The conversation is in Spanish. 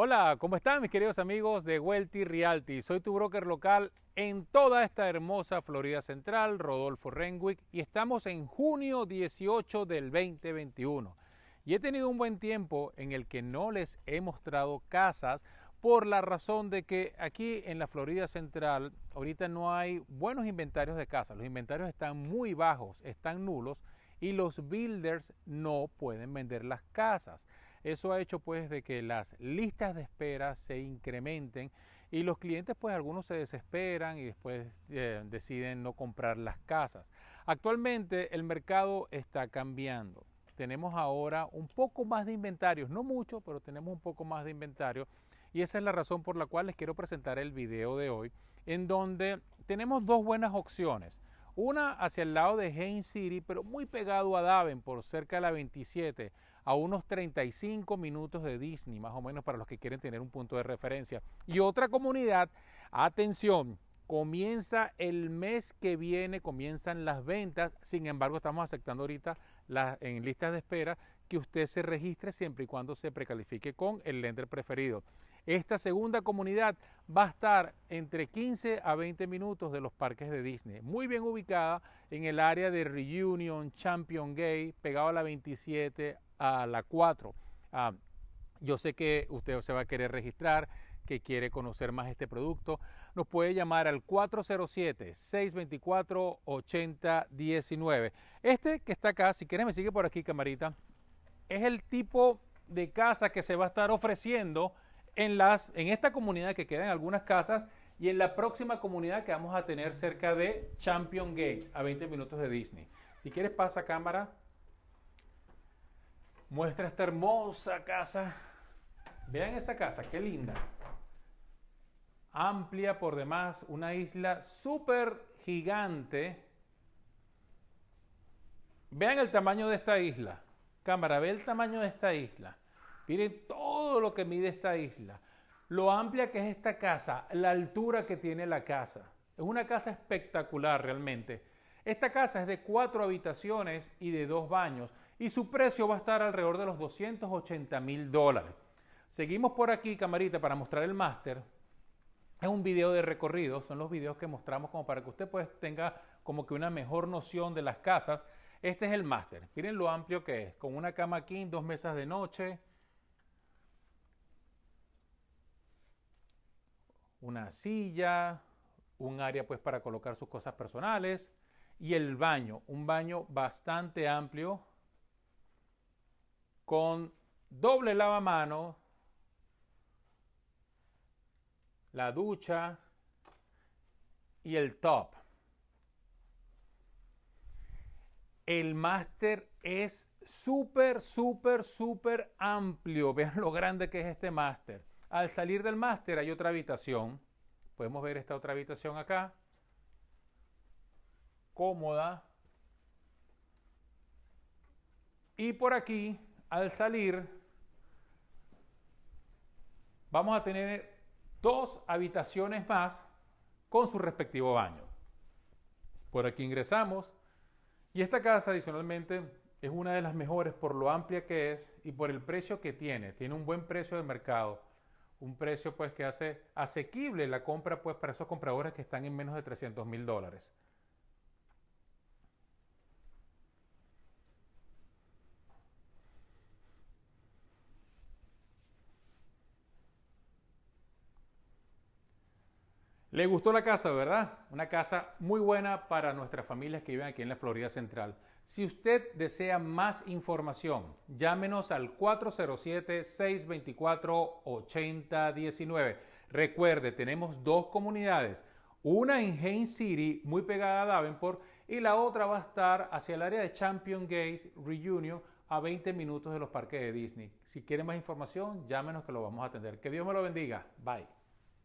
Hola, ¿cómo están mis queridos amigos de Welty Realty? Soy tu broker local en toda esta hermosa Florida Central, Rodolfo Renwick, y estamos en junio 18 del 2021. Y he tenido un buen tiempo en el que no les he mostrado casas por la razón de que aquí en la Florida Central ahorita no hay buenos inventarios de casas. Los inventarios están muy bajos, están nulos y los builders no pueden vender las casas. Eso ha hecho pues de que las listas de espera se incrementen y los clientes pues algunos se desesperan y después eh, deciden no comprar las casas. Actualmente el mercado está cambiando. Tenemos ahora un poco más de inventarios, no mucho, pero tenemos un poco más de inventario y esa es la razón por la cual les quiero presentar el video de hoy en donde tenemos dos buenas opciones. Una hacia el lado de Haines City, pero muy pegado a Daven por cerca de la 27 a unos 35 minutos de Disney, más o menos para los que quieren tener un punto de referencia. Y otra comunidad, atención, comienza el mes que viene, comienzan las ventas, sin embargo estamos aceptando ahorita en listas de espera que usted se registre siempre y cuando se precalifique con el lender preferido. Esta segunda comunidad va a estar entre 15 a 20 minutos de los parques de Disney, muy bien ubicada en el área de Reunion, Champion Gay, pegado a la 27 a la 4. Ah, yo sé que usted se va a querer registrar, que quiere conocer más este producto, nos puede llamar al 407-624-8019. Este que está acá, si quieres me sigue por aquí, camarita, es el tipo de casa que se va a estar ofreciendo en, las, en esta comunidad que quedan algunas casas y en la próxima comunidad que vamos a tener cerca de Champion Gate, a 20 minutos de Disney. Si quieres, pasa cámara. Muestra esta hermosa casa. Vean esa casa, qué linda. Amplia por demás, una isla súper gigante. Vean el tamaño de esta isla. Cámara, ve el tamaño de esta isla. Miren todo lo que mide esta isla, lo amplia que es esta casa, la altura que tiene la casa. Es una casa espectacular realmente. Esta casa es de cuatro habitaciones y de dos baños y su precio va a estar alrededor de los 280 mil dólares. Seguimos por aquí, camarita, para mostrar el máster. Es un video de recorrido, son los videos que mostramos como para que usted pues tenga como que una mejor noción de las casas. Este es el máster, miren lo amplio que es, con una cama king, dos mesas de noche, una silla, un área pues para colocar sus cosas personales y el baño, un baño bastante amplio con doble lavamano, la ducha y el top. El máster es súper, súper, súper amplio. Vean lo grande que es este máster. Al salir del máster hay otra habitación. Podemos ver esta otra habitación acá. Cómoda. Y por aquí, al salir, vamos a tener dos habitaciones más con su respectivo baño. Por aquí ingresamos. Y esta casa adicionalmente es una de las mejores por lo amplia que es y por el precio que tiene. Tiene un buen precio de mercado un precio pues que hace asequible la compra pues para esos compradores que están en menos de 300 mil dólares. Le gustó la casa, ¿verdad? Una casa muy buena para nuestras familias que viven aquí en la Florida Central. Si usted desea más información, llámenos al 407-624-8019. Recuerde, tenemos dos comunidades, una en Haines City, muy pegada a Davenport, y la otra va a estar hacia el área de Champion Gates Reunion a 20 minutos de los parques de Disney. Si quiere más información, llámenos que lo vamos a atender. Que Dios me lo bendiga. Bye.